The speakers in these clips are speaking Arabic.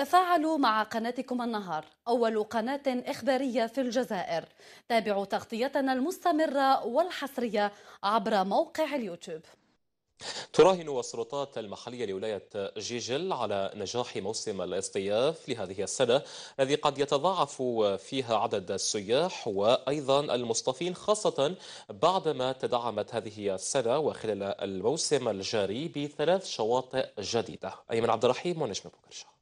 تفاعلوا مع قناتكم النهار أول قناة إخبارية في الجزائر تابعوا تغطيتنا المستمرة والحصرية عبر موقع اليوتيوب تراهن السلطات المحلية لولاية جيجل على نجاح موسم الاصطياف لهذه السنة الذي قد يتضاعف فيها عدد السياح وأيضا المصطفين خاصة بعدما تدعمت هذه السنة وخلال الموسم الجاري بثلاث شواطئ جديدة أيمن عبد الرحيم ونجم بوكرشاه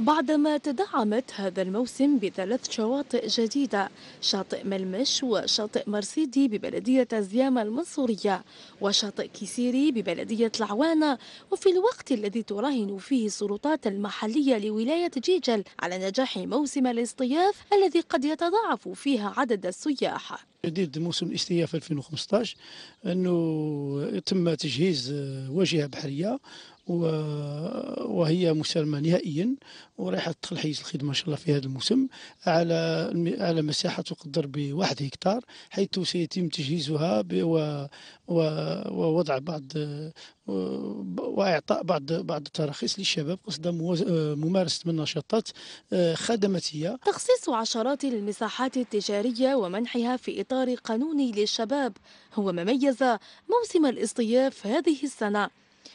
بعدما تدعمت هذا الموسم بثلاث شواطئ جديدة شاطئ ملمش وشاطئ مرسيدي ببلدية زيامة المنصورية وشاطئ كيسيري ببلدية العوانة وفي الوقت الذي تراهن فيه السلطات المحلية لولاية جيجل على نجاح موسم الاصطياف الذي قد يتضاعف فيها عدد السياح جديد موسم الاصطياف 2015 أنه تم تجهيز واجهة بحرية وهي مسالمه نهائيا ورايحه تدخل حيز الخدمه ان شاء الله في هذا الموسم على على مساحه تقدر بواحد هكتار حيث سيتم تجهيزها ووضع بعض واعطاء بعض بعض التراخيص للشباب قصد ممارسه من نشاطات خدماتيه تخصيص عشرات المساحات التجاريه ومنحها في اطار قانوني للشباب هو ما ميز موسم الاصطياف هذه السنه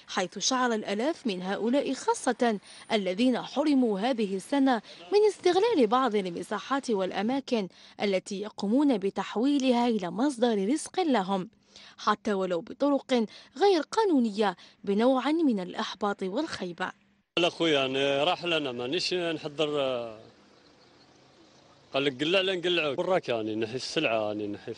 حيث شعر الألاف من هؤلاء خاصة الذين حرموا هذه السنة من استغلال بعض المساحات والأماكن التي يقومون بتحويلها إلى مصدر رزق لهم حتى ولو بطرق غير قانونية بنوع من الإحباط والخيبة لا خويا يعني راح لنا مانيش نحضر قال لك قلع لا نقلعوك وراك يعني نحي السلعه يعني نحي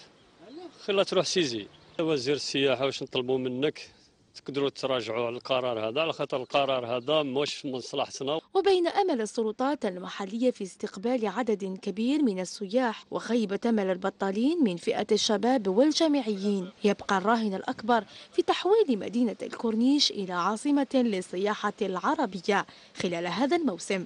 خلا تروح سيزي وزير السياحه واش نطلبوا منك تقدروا تراجعوا على القرار هذا على خاطر القرار هذا مش في مصلحتنا وبين امل السلطات المحليه في استقبال عدد كبير من السياح وخيبه امل البطالين من فئه الشباب والجامعيين يبقى الراهن الاكبر في تحويل مدينه الكورنيش الى عاصمه للسياحه العربيه خلال هذا الموسم